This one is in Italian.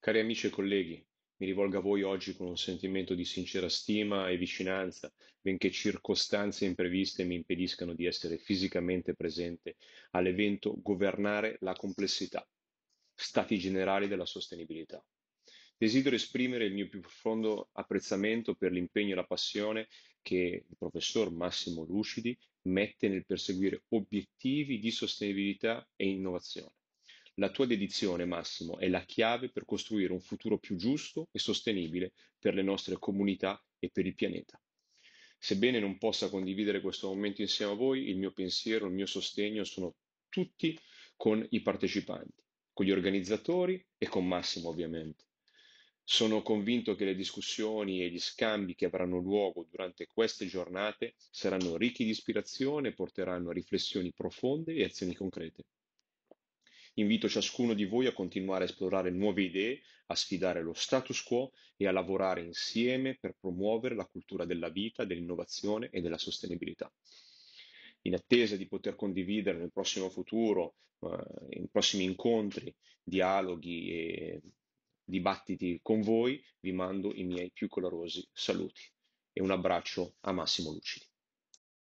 Cari amici e colleghi, mi rivolgo a voi oggi con un sentimento di sincera stima e vicinanza, benché circostanze impreviste mi impediscano di essere fisicamente presente all'evento Governare la complessità, Stati generali della sostenibilità. Desidero esprimere il mio più profondo apprezzamento per l'impegno e la passione che il professor Massimo Lucidi mette nel perseguire obiettivi di sostenibilità e innovazione. La tua dedizione, Massimo, è la chiave per costruire un futuro più giusto e sostenibile per le nostre comunità e per il pianeta. Sebbene non possa condividere questo momento insieme a voi, il mio pensiero, il mio sostegno sono tutti con i partecipanti, con gli organizzatori e con Massimo ovviamente. Sono convinto che le discussioni e gli scambi che avranno luogo durante queste giornate saranno ricchi di ispirazione e porteranno a riflessioni profonde e azioni concrete. Invito ciascuno di voi a continuare a esplorare nuove idee, a sfidare lo status quo e a lavorare insieme per promuovere la cultura della vita, dell'innovazione e della sostenibilità. In attesa di poter condividere nel prossimo futuro, eh, in prossimi incontri, dialoghi e dibattiti con voi, vi mando i miei più colorosi saluti e un abbraccio a Massimo Lucidi.